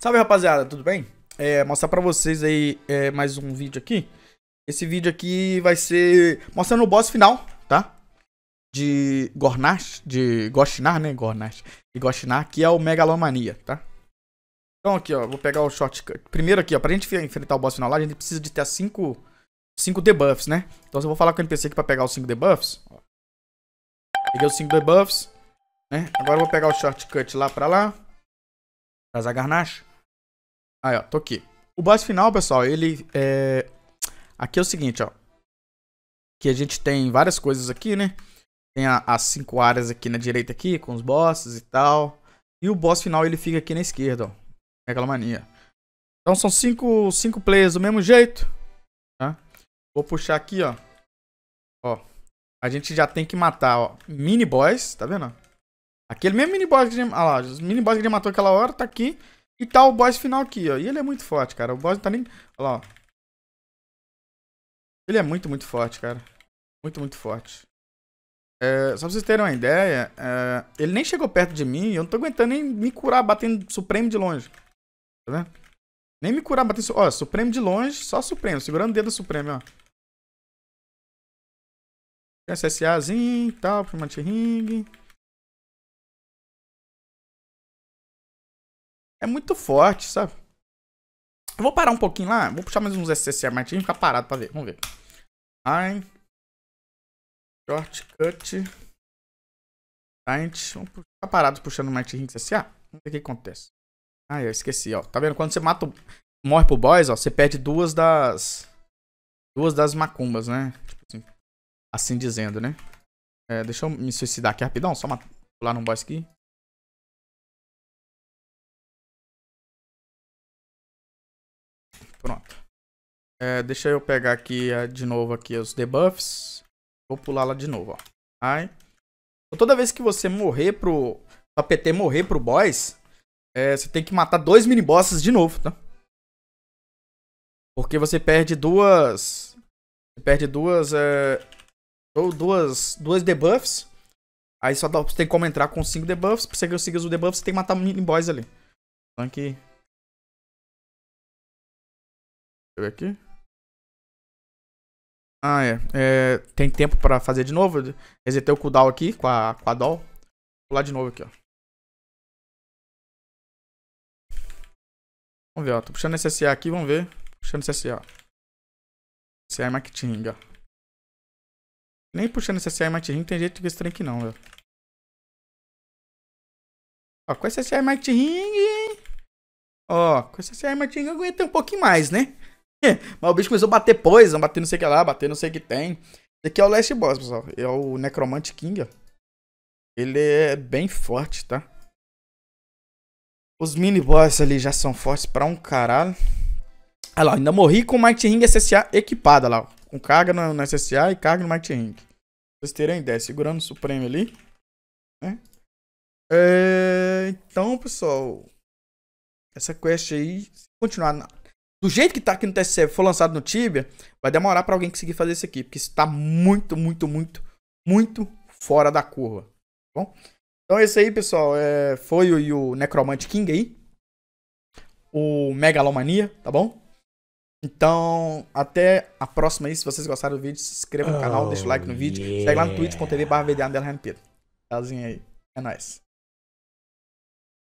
Salve rapaziada, tudo bem? É, mostrar pra vocês aí é, mais um vídeo aqui. Esse vídeo aqui vai ser mostrando o boss final, tá? De Gornash, de Goshinar, né? Gornash e Goshinar, que é o Megalomania, tá? Então aqui, ó, vou pegar o shortcut. Primeiro aqui, ó, pra gente enfrentar o boss final lá, a gente precisa de ter 5 cinco debuffs, né? Então eu vou falar com o NPC aqui pra pegar os 5 debuffs. Ó. Peguei os 5 debuffs, né? Agora eu vou pegar o shortcut lá pra lá. Traz a garnacha. Aí, ó, tô aqui. O boss final, pessoal, ele é... Aqui é o seguinte, ó. Que a gente tem várias coisas aqui, né? Tem a, as cinco áreas aqui na direita aqui, com os bosses e tal. E o boss final, ele fica aqui na esquerda, ó. Megalomania. Então são cinco, cinco players do mesmo jeito. Tá? Vou puxar aqui, ó. Ó. A gente já tem que matar, ó. Mini boss, tá vendo? Aquele mesmo mini boss que a gente, lá, os mini boys que a gente matou aquela hora tá aqui. E tá o boss final aqui, ó. E ele é muito forte, cara. O boss não tá nem. Olha lá, ó. Ele é muito, muito forte, cara. Muito, muito forte. É, só pra vocês terem uma ideia, é, ele nem chegou perto de mim eu não tô aguentando nem me curar batendo Supremo de longe. Tá vendo? Nem me curar, bater... Ó, Supremo de longe, só Supremo. Segurando o dedo do Supremo, ó. SSAzinho, tal, Primate Ring. É muito forte, sabe? Eu vou parar um pouquinho lá. Vou puxar mais uns SSA Martinho e ficar parado pra ver. Vamos ver. Time. Shortcut. Time. Vamos ficar parado puxando o Martin Ring SSA. Vamos ver o que acontece. Ah, eu esqueci, ó. Tá vendo? Quando você mata, morre pro boss, ó, você perde duas das... Duas das macumbas, né? Tipo assim, assim dizendo, né? É, deixa eu me suicidar aqui rapidão, só matar, pular num boss aqui. Pronto. É, deixa eu pegar aqui é, de novo aqui os debuffs. Vou pular lá de novo, ó. Ai. Toda vez que você morrer pro... Pra PT morrer pro boss, é, você tem que matar dois minibosses de novo, tá? Porque você perde duas... Você perde duas... É, duas, duas debuffs. Aí só dá, você tem como entrar com cinco debuffs. Pra você conseguir os debuffs, você tem que matar miniboss ali. Então aqui... Deixa eu ver aqui. Ah, é. é. tem tempo pra fazer de novo. Resetei o cooldown aqui com a, com a doll. Vou pular de novo aqui, ó. Vamos ver, ó. Tô puxando SSA aqui, vamos ver. Puxando SSA. SSA e ó. Nem puxando SSA e é Marketing tem jeito de ver esse trem aqui não, velho. Ó, com SSA e é Makitinga... Ó, com SSA e é Makitinga eu aguentei um pouquinho mais, né? Mas o bicho começou a bater poison, bater não sei o que lá, bater não sei o que tem. Esse aqui é o Last Boss, pessoal. É o Necromante Kinga. Ele é bem forte, tá? Os mini-boss ali já são fortes pra um caralho. Olha lá, ainda morri com o Might Ring SSA equipada lá. Com carga no, no SSA e carga no Might Ring. Pra vocês terem ideia. Segurando o Supremo ali. Né? É, então, pessoal. Essa quest aí, se continuar na, do jeito que tá aqui no TSC, for lançado no Tibia, vai demorar para alguém conseguir fazer isso aqui, porque isso tá muito, muito, muito, muito fora da curva, tá bom? Então esse é aí, pessoal, é, foi o, o Necromante King aí. O Megalomania, tá bom? Então, até a próxima aí. Se vocês gostaram do vídeo, se inscrevam no oh, canal, deixa o like no vídeo. Yeah. Segue lá no twitch.tv barra aí. É nóis.